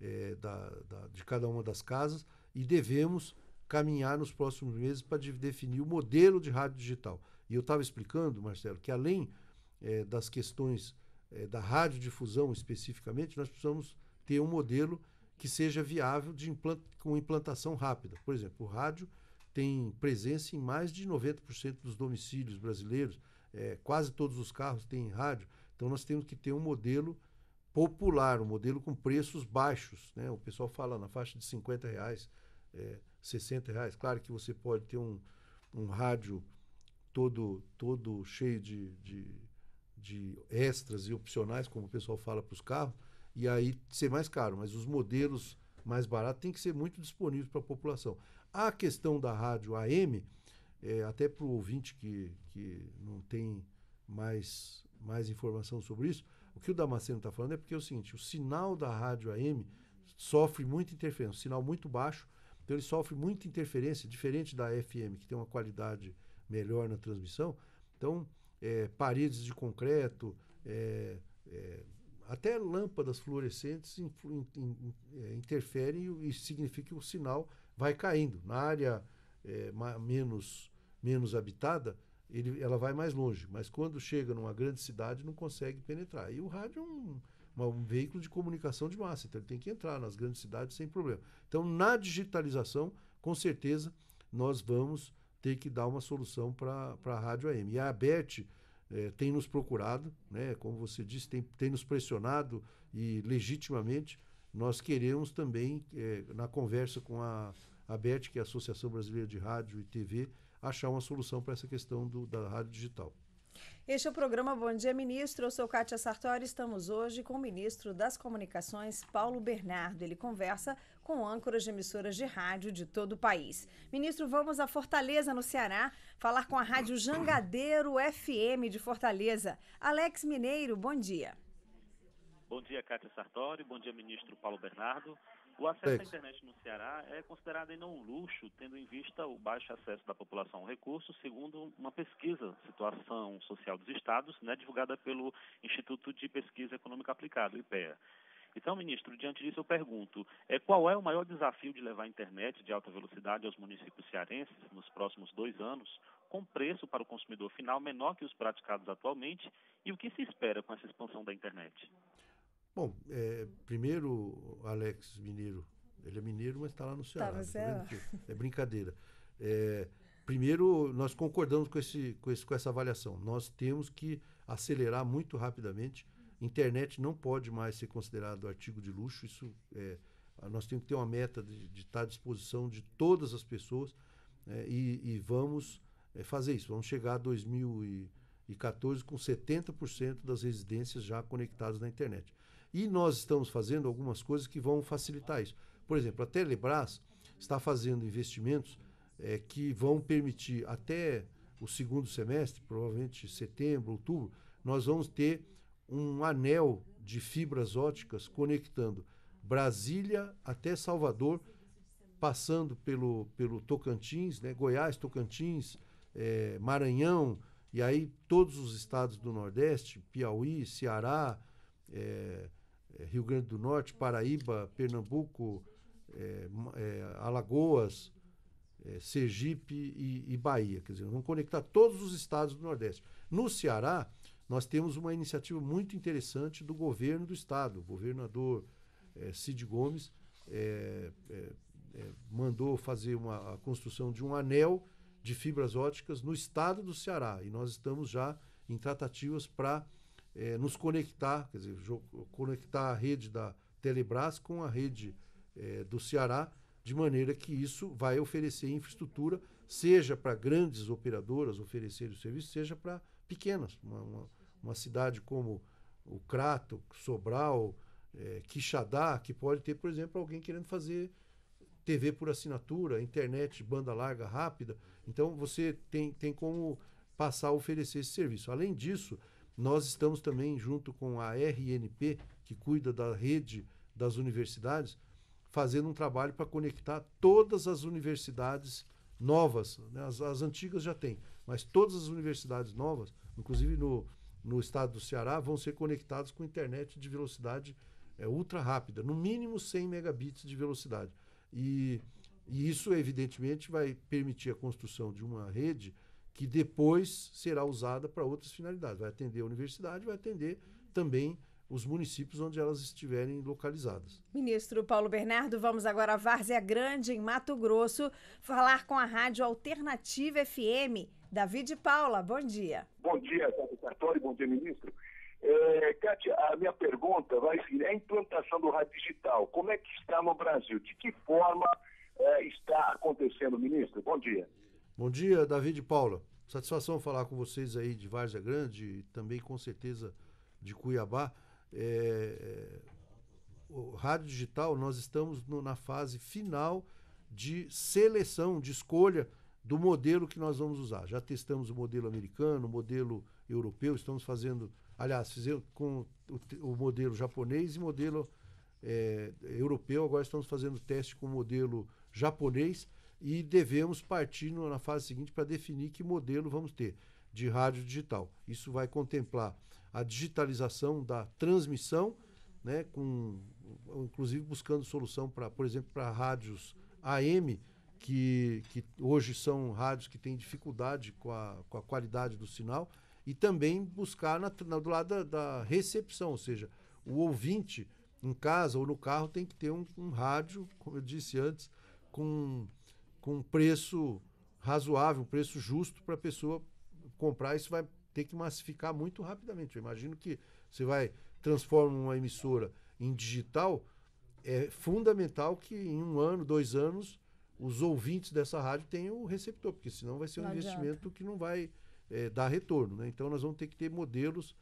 é, da, da, de cada uma das casas e devemos caminhar nos próximos meses para de, definir o modelo de rádio digital. E eu estava explicando, Marcelo, que além é, das questões é, da radiodifusão especificamente, nós precisamos ter um modelo que seja viável de com implantação rápida. Por exemplo, o rádio tem presença em mais de 90% dos domicílios brasileiros, é, quase todos os carros têm rádio, então nós temos que ter um modelo popular, um modelo com preços baixos. Né? O pessoal fala na faixa de 50 reais, é, 60 reais. Claro que você pode ter um, um rádio todo, todo cheio de, de, de extras e opcionais, como o pessoal fala para os carros, e aí ser mais caro. Mas os modelos mais baratos têm que ser muito disponíveis para a população. A questão da rádio AM, é, até para o ouvinte que, que não tem mais, mais informação sobre isso, o que o Damasceno está falando é porque é o seguinte: o sinal da rádio AM sofre muita interferência, um sinal muito baixo, então ele sofre muita interferência, diferente da FM, que tem uma qualidade melhor na transmissão. Então, é, paredes de concreto, é, é, até lâmpadas fluorescentes in, in, in, é, interferem e, e significa que o sinal vai caindo. Na área é, ma, menos, menos habitada, ele, ela vai mais longe, mas quando chega numa grande cidade não consegue penetrar. E o rádio é um, um veículo de comunicação de massa, então ele tem que entrar nas grandes cidades sem problema. Então, na digitalização, com certeza, nós vamos ter que dar uma solução para a rádio AM. E a ABET eh, tem nos procurado, né, como você disse, tem, tem nos pressionado e legitimamente nós queremos também, eh, na conversa com a ABET, que é a Associação Brasileira de Rádio e TV, achar uma solução para essa questão do, da rádio digital. Este é o programa Bom Dia Ministro. Eu sou Kátia Sartori. Estamos hoje com o ministro das Comunicações, Paulo Bernardo. Ele conversa com âncoras de emissoras de rádio de todo o país. Ministro, vamos a Fortaleza, no Ceará, falar com a Rádio Jangadeiro FM de Fortaleza. Alex Mineiro, bom dia. Bom dia, Cátia Sartori. Bom dia, ministro Paulo Bernardo. O acesso à internet no Ceará é considerado ainda um luxo, tendo em vista o baixo acesso da população ao recurso, segundo uma pesquisa Situação Social dos Estados, né, divulgada pelo Instituto de Pesquisa Econômica Aplicada, o IPEA. Então, ministro, diante disso eu pergunto, é, qual é o maior desafio de levar a internet de alta velocidade aos municípios cearenses nos próximos dois anos, com preço para o consumidor final menor que os praticados atualmente, e o que se espera com essa expansão da internet? Bom, é, primeiro, Alex Mineiro. Ele é mineiro, mas está lá no tá Ceará. Tá no Ceará. É brincadeira. É, primeiro, nós concordamos com, esse, com, esse, com essa avaliação. Nós temos que acelerar muito rapidamente. Internet não pode mais ser considerado artigo de luxo. Isso é, nós temos que ter uma meta de, estar à disposição de todas as pessoas é, e, e, vamos é, fazer isso. Vamos chegar a 2014 com 70% das residências já conectadas na internet. E nós estamos fazendo algumas coisas que vão facilitar isso. Por exemplo, a Telebrás está fazendo investimentos é, que vão permitir até o segundo semestre, provavelmente setembro, outubro, nós vamos ter um anel de fibras óticas conectando Brasília até Salvador, passando pelo, pelo Tocantins, né? Goiás, Tocantins, é, Maranhão, e aí todos os estados do Nordeste, Piauí, Ceará, é, eh, Rio Grande do Norte, Paraíba, Pernambuco, é, é, Alagoas, é, Sergipe e, e, Bahia. Quer dizer, vamos conectar todos os estados do Nordeste. No Ceará, nós temos uma iniciativa muito interessante do governo do estado. O governador Cid Gomes mandou fazer uma, a construção de um anel de fibras óticas no estado do Ceará. E nós estamos já em tratativas para é, nos conectar, quer dizer, conectar a rede da Telebrás com a rede é, do Ceará, de maneira que isso vai oferecer infraestrutura, seja para grandes operadoras oferecerem o serviço, seja para pequenas. Uma, uma, uma, cidade como o Crato, Sobral, é, Quixadá, que pode ter, por exemplo, alguém querendo fazer TV por assinatura, internet, banda larga, rápida. Então, você tem, tem como passar a oferecer esse serviço. Além disso, nós estamos também, junto com a RNP, que cuida da rede das universidades, fazendo um trabalho para conectar todas as universidades novas, né? as, as, antigas já tem, mas todas as universidades novas, inclusive no, no estado do Ceará, vão ser conectadas com internet de velocidade é, ultra rápida, no mínimo 100 megabits de velocidade. E, e isso, evidentemente, vai permitir a construção de uma rede que depois será usada para outras finalidades. Vai atender a universidade, vai atender também os municípios onde elas estiverem localizadas. Ministro Paulo Bernardo, vamos agora a Várzea Grande, em Mato Grosso, falar com a Rádio Alternativa FM. David Paula, bom dia. Bom dia, Sartori, bom dia, ministro. É, Kátia, a minha pergunta vai ser é a implantação do rádio digital. Como é que está no Brasil? De que forma é, está acontecendo, ministro? Bom dia. Bom dia, David e Paula. Satisfação falar com vocês aí de Várzea Grande e também com certeza de Cuiabá. É, o Rádio Digital, nós estamos no, na fase final de seleção, de escolha do modelo que nós vamos usar. Já testamos o modelo americano, o modelo europeu, estamos fazendo, aliás, fizemos com o, o modelo japonês e modelo é, europeu, agora estamos fazendo teste com o modelo japonês e devemos partir na fase seguinte para definir que modelo vamos ter de rádio digital. Isso vai contemplar a digitalização da transmissão, né, com, inclusive buscando solução para, por exemplo, para rádios AM, que, que hoje são rádios que têm dificuldade com a, com a qualidade do sinal, e também buscar na, na do lado da, da, recepção, ou seja, o ouvinte em casa ou no carro tem que ter um, um rádio, como eu disse antes, com com um preço razoável, um preço justo para a pessoa comprar. Isso vai ter que massificar muito rapidamente. Eu imagino que você vai transformar uma emissora em digital, é fundamental que em um ano, dois anos, os ouvintes dessa rádio tenham o receptor, porque senão vai ser um não investimento adianta. que não vai é, dar retorno. Né? Então nós vamos ter que ter modelos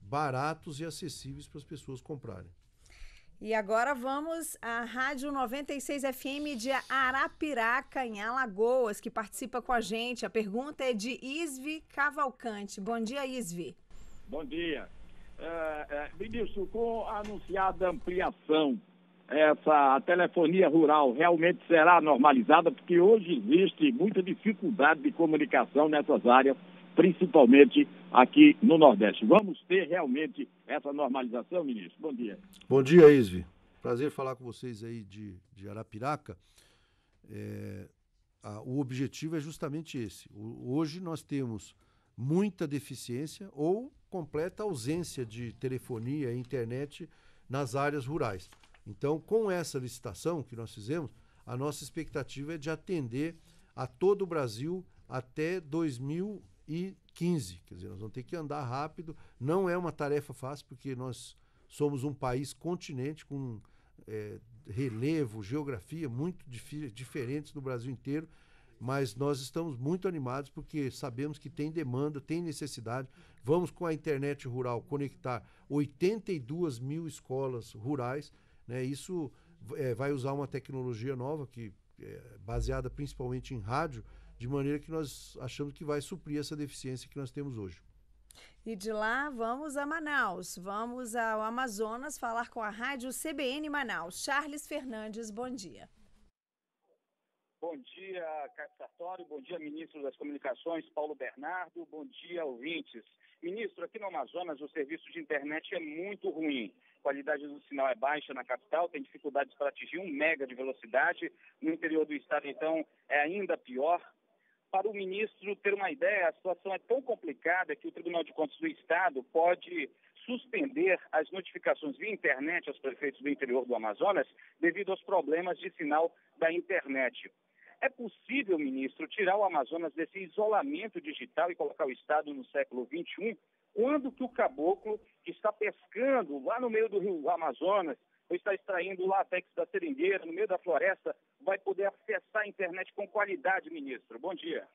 baratos e acessíveis para as pessoas comprarem. E agora vamos à Rádio 96 FM de Arapiraca, em Alagoas, que participa com a gente. A pergunta é de Isvi Cavalcante. Bom dia, Isvi. Bom dia. É, é, ministro, com a anunciada ampliação, essa telefonia rural realmente será normalizada? Porque hoje existe muita dificuldade de comunicação nessas áreas principalmente aqui no Nordeste. Vamos ter realmente essa normalização, ministro? Bom dia. Bom dia, Isvi. Prazer falar com vocês aí de, de Arapiraca. É, a, o objetivo é justamente esse. O, hoje nós temos muita deficiência ou completa ausência de telefonia e internet nas áreas rurais. Então, com essa licitação que nós fizemos, a nossa expectativa é de atender a todo o Brasil até 2000 e 15. Quer dizer, nós vamos ter que andar rápido. Não é uma tarefa fácil, porque nós somos um país continente com é, relevo, geografia muito dif diferentes do Brasil inteiro. Mas nós estamos muito animados porque sabemos que tem demanda, tem necessidade. Vamos com a internet rural conectar 82 mil escolas rurais. Né? Isso é, vai usar uma tecnologia nova que é, baseada principalmente em rádio, de maneira que nós achamos que vai suprir essa deficiência que nós temos hoje. E de lá vamos a Manaus, vamos ao Amazonas falar com a rádio CBN Manaus. Charles Fernandes, bom dia. Bom dia, Capitatore. Bom dia, ministro das Comunicações, Paulo Bernardo. Bom dia, ouvintes. Ministro, aqui no Amazonas o serviço de internet é muito ruim. A qualidade do sinal é baixa na capital, tem dificuldades para atingir um mega de velocidade. No interior do estado, então, é ainda pior para o ministro ter uma ideia, a situação é tão complicada que o Tribunal de Contas do Estado pode suspender as notificações via internet aos prefeitos do interior do Amazonas devido aos problemas de sinal da internet. É possível, ministro, tirar o Amazonas desse isolamento digital e colocar o Estado no século XXI? Quando que o caboclo que está pescando lá no meio do rio Amazonas, ou está extraindo o látex da seringueira no meio da floresta, vai poder acessar a internet com qualidade, ministro. Bom dia.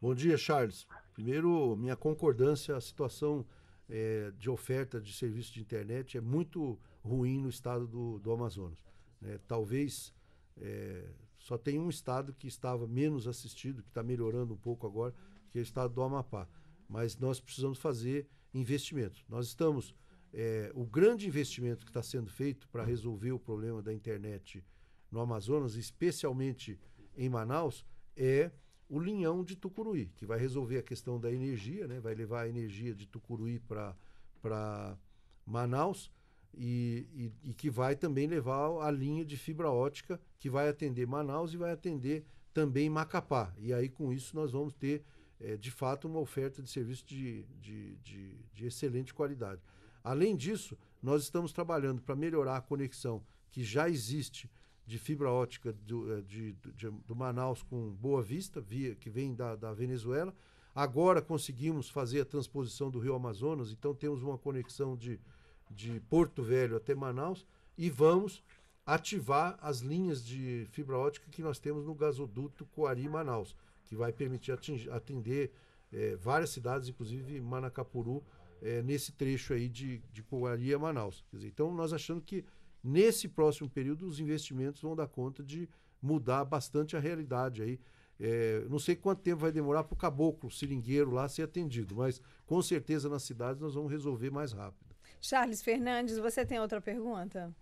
Bom dia, Charles. Primeiro, minha concordância a situação é, de oferta de serviço de internet é muito ruim no estado do, do Amazonas. É, talvez é, só tem um estado que estava menos assistido, que está melhorando um pouco agora, que é o estado do Amapá. Mas nós precisamos fazer investimentos. Nós estamos é, o grande investimento que está sendo feito para resolver o problema da internet no Amazonas, especialmente em Manaus, é o linhão de Tucuruí, que vai resolver a questão da energia, né? vai levar a energia de Tucuruí para Manaus e, e, e, que vai também levar a linha de fibra ótica que vai atender Manaus e vai atender também Macapá. E aí, com isso, nós vamos ter, é, de fato, uma oferta de serviço de, de, de, de excelente qualidade. Além disso, nós estamos trabalhando para melhorar a conexão que já existe de fibra ótica do, eh, de, de, do Manaus com Boa Vista, via que vem da, da Venezuela. Agora conseguimos fazer a transposição do Rio Amazonas, então temos uma conexão de, de Porto Velho até Manaus e vamos ativar as linhas de fibra ótica que nós temos no gasoduto Coari-Manaus, que vai permitir atingir, atender eh, várias cidades, inclusive Manacapuru, é, nesse trecho aí de, de Coaria a Manaus. Dizer, então, nós achamos que nesse próximo período os investimentos vão dar conta de mudar bastante a realidade aí. É, não sei quanto tempo vai demorar para o caboclo, o seringueiro lá ser atendido, mas com certeza nas cidades nós vamos resolver mais rápido. Charles Fernandes, você tem outra pergunta?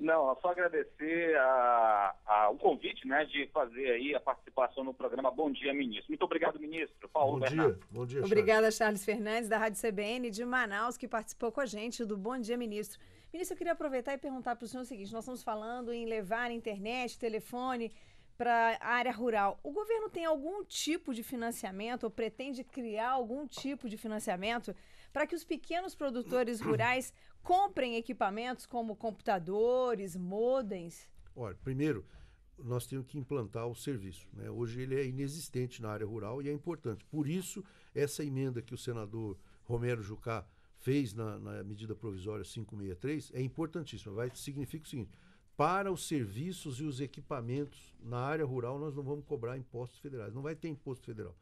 Não, é só agradecer a, a, o convite, né, de fazer aí a participação no programa Bom Dia, Ministro. Muito obrigado, ministro. Paulo bom Bernardo. Dia, bom dia, Charles. Obrigada, Charles Fernandes, da Rádio CBN de Manaus, que participou com a gente do Bom Dia, Ministro. Ministro, eu queria aproveitar e perguntar para o senhor o seguinte, nós estamos falando em levar internet, telefone para a área rural. O governo tem algum tipo de financiamento ou pretende criar algum tipo de financiamento para que os pequenos produtores rurais comprem equipamentos como computadores, modems? Olha, primeiro, nós temos que implantar o serviço. Né? Hoje ele é inexistente na área rural e é importante. Por isso, essa emenda que o senador Romero Jucá fez na, na medida provisória 563 é importantíssima. Vai, significa o seguinte: para os serviços e os equipamentos na área rural, nós não vamos cobrar impostos federais. Não vai ter imposto federal.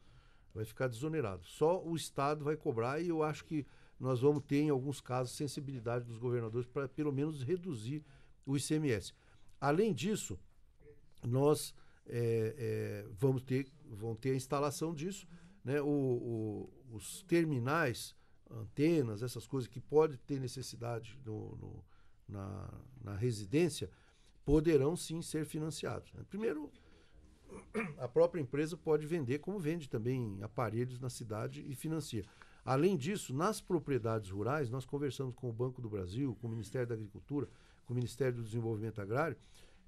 Vai ficar desonerado. Só o Estado vai cobrar e eu acho que nós vamos ter, em alguns casos, sensibilidade dos governadores para, pelo menos, reduzir o ICMS. Além disso, nós é, é, vamos ter, vão ter a instalação disso. Né? O, o, os terminais, antenas, essas coisas que pode ter necessidade no, no na, na, residência, poderão sim ser financiados. Né? Primeiro, a própria empresa pode vender, como vende também aparelhos na cidade e financia. Além disso, nas propriedades rurais, nós conversamos com o Banco do Brasil, com o Ministério da Agricultura, com o Ministério do Desenvolvimento Agrário,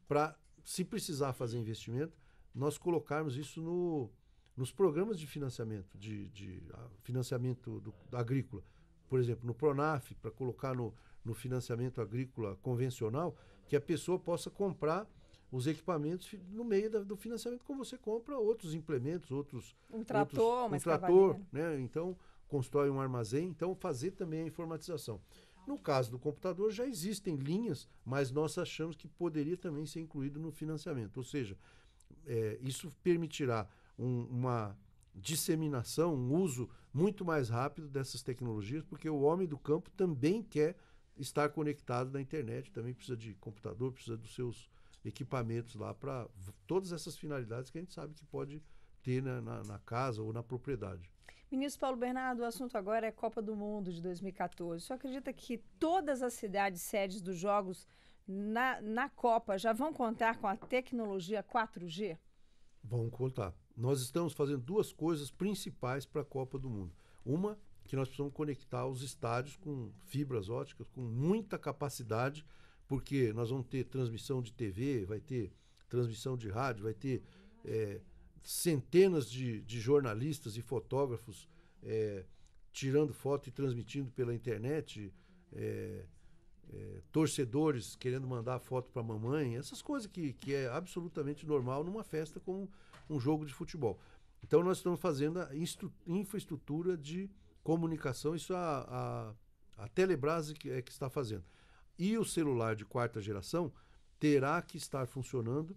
para, se precisar fazer investimento, nós colocarmos isso no, nos programas de financiamento, de, de financiamento do, agrícola. Por exemplo, no Pronaf, para colocar no, no financiamento agrícola convencional, que a pessoa possa comprar os equipamentos no meio da, do financiamento, como você compra outros implementos, outros. Um trator, outros, um trator, né? né? Então, constrói um armazém, então fazer também a informatização. No caso do computador, já existem linhas, mas nós achamos que poderia também ser incluído no financiamento. Ou seja, é, isso permitirá um, uma disseminação, um uso muito mais rápido dessas tecnologias, porque o homem do campo também quer estar conectado na internet, também precisa de computador, precisa dos seus equipamentos lá para todas essas finalidades que a gente sabe que pode ter na, na casa ou na propriedade. Ministro Paulo Bernardo, o assunto agora é Copa do Mundo de 2014. Você acredita que todas as cidades sedes dos jogos na, na Copa já vão contar com a tecnologia 4G? Vão contar. Nós estamos fazendo duas coisas principais para a Copa do Mundo. Uma, que nós precisamos conectar os estádios com fibras óticas, com muita capacidade, porque nós vamos ter transmissão de TV, vai ter transmissão de rádio, vai ter é, centenas de, de jornalistas e fotógrafos é, tirando foto e transmitindo pela internet, é, é, torcedores querendo mandar foto para a mamãe, essas coisas que, que é absolutamente normal numa festa com um jogo de futebol. Então nós estamos fazendo a infraestrutura de comunicação, isso a, a, a Telebrás que, é que está fazendo. E o celular de quarta geração terá que estar funcionando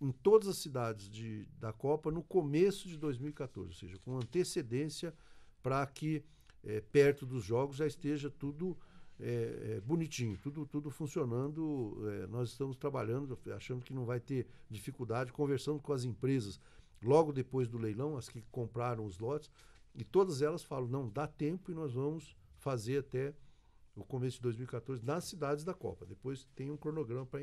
em todas as cidades de, da Copa no começo de 2014, ou seja, com antecedência para que é, perto dos jogos já esteja tudo é, bonitinho, tudo, tudo funcionando. É, nós estamos trabalhando, achando que não vai ter dificuldade, conversando com as empresas logo depois do leilão, as que compraram os lotes, e todas elas falam: não, dá tempo e nós vamos fazer até o começo de 2014 nas cidades da Copa. Depois tem um cronograma para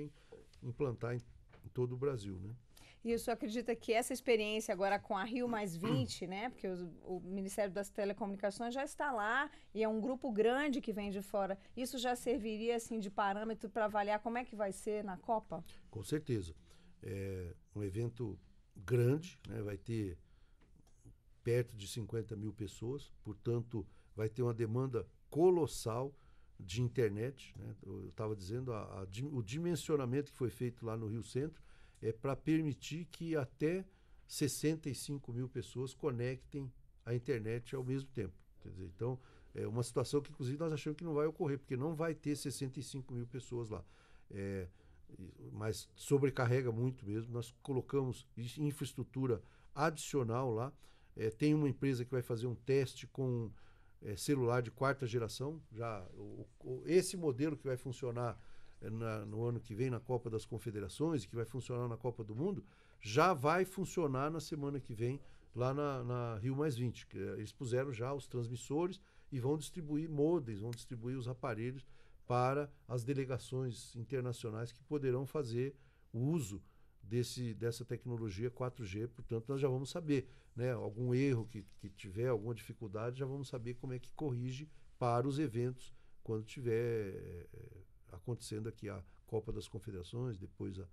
implantar em em todo o Brasil, né? E o senhor acredita que essa experiência agora com a Rio Mais 20, né? Porque o Ministério das Telecomunicações já está lá e é um grupo grande que vem de fora. Isso já serviria assim de parâmetro para avaliar como é que vai ser na Copa? Com certeza. É um evento grande, né? vai ter perto de 50 mil pessoas, portanto, vai ter uma demanda colossal de internet. Né? Eu estava dizendo, a, a, o dimensionamento que foi feito lá no Rio Centro é para permitir que até 65 mil pessoas conectem a internet ao mesmo tempo. Quer dizer, então, é uma situação que, inclusive, nós achamos que não vai ocorrer, porque não vai ter 65 mil pessoas lá. É, mas sobrecarrega muito mesmo. Nós colocamos infraestrutura adicional lá. É, tem uma empresa que vai fazer um teste com é, celular de quarta geração. Já o, o, esse modelo que vai funcionar é, na, no ano que vem na Copa das Confederações, que vai funcionar na Copa do Mundo, já vai funcionar na semana que vem lá na, na Rio Mais 20. Que, é, eles puseram já os transmissores e vão distribuir modems, vão distribuir os aparelhos para as delegações internacionais que poderão fazer o uso desse, dessa tecnologia 4G. Portanto, nós já vamos saber né, algum erro que, que tiver, alguma dificuldade, já vamos saber como é que corrige para os eventos quando tiver eh, acontecendo aqui a Copa das Confederações, depois a,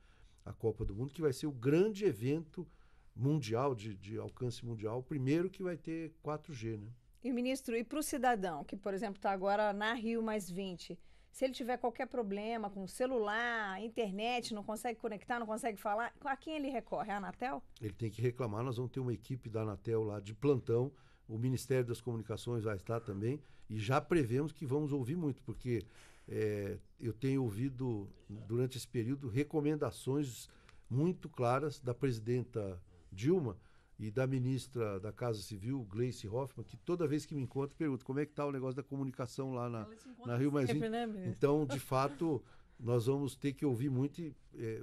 a Copa do Mundo, que vai ser o grande evento mundial, de, de alcance mundial, primeiro que vai ter 4G, né? E ministro, e para o cidadão, que, por exemplo, está agora na Rio mais 20, se ele tiver qualquer problema com celular, internet, não consegue conectar, não consegue falar, a quem ele recorre? A Anatel? Ele tem que reclamar, nós vamos ter uma equipe da Anatel lá de plantão o Ministério das Comunicações vai estar também e já prevemos que vamos ouvir muito, porque é, eu tenho ouvido durante esse período recomendações muito claras da presidenta Dilma e da ministra da Casa Civil, Gleice Hoffmann, que toda vez que me encontro pergunta como é que está o negócio da comunicação lá na, na Rio Mais sempre, né, Então, de fato, nós vamos ter que ouvir muito. E, é,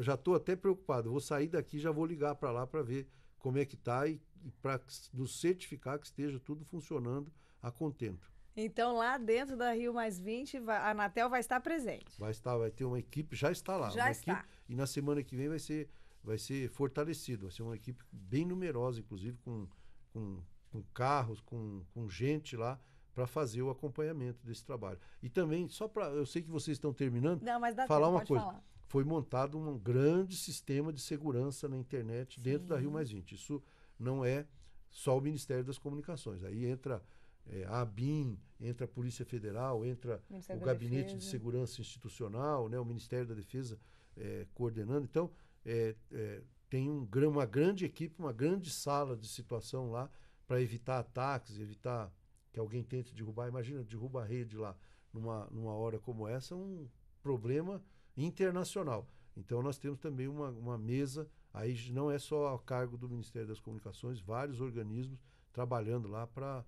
já estou até preocupado. Vou sair daqui já vou ligar para lá para ver como é que está e, e para nos certificar que esteja tudo funcionando a contento. Então, lá dentro da Rio Mais 20, a Anatel vai estar presente. Vai estar, vai ter uma equipe, já está lá. Já está. Equipe, e na semana que vem vai ser vai ser fortalecido. Vai ser uma equipe bem numerosa, inclusive com, com, com carros, com, com gente lá para fazer o acompanhamento desse trabalho. E também, só para. Eu sei que vocês estão terminando, Não, mas dá falar tempo, uma coisa. Falar. Foi montado um grande sistema de segurança na internet Sim. dentro da Rio Mais 20. Isso não é só o Ministério das Comunicações. Aí entra é, a ABIN, entra a Polícia Federal, entra Ministério o Gabinete de Segurança Institucional, né, o Ministério da Defesa é, coordenando. Então, é, é, tem um, uma grande equipe, uma grande sala de situação lá para evitar ataques, evitar que alguém tente derrubar. Imagina, derruba a rede lá numa, numa hora como essa, um problema internacional. Então nós temos também uma, uma mesa, aí não é só a cargo do Ministério das Comunicações, vários organismos trabalhando lá para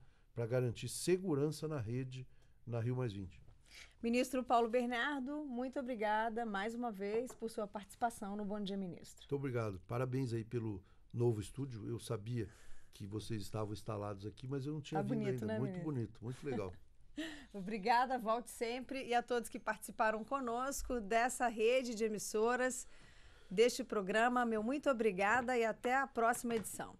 garantir segurança na rede na Rio Mais 20. Ministro Paulo Bernardo, muito obrigada mais uma vez por sua participação no Bom Dia Ministro. Muito obrigado. Parabéns aí pelo novo estúdio. Eu sabia que vocês estavam instalados aqui, mas eu não tinha tá vindo bonito, ainda. Né, muito ministro? bonito, muito legal. Obrigada, volte sempre e a todos que participaram conosco dessa rede de emissoras deste programa. Meu muito obrigada e até a próxima edição.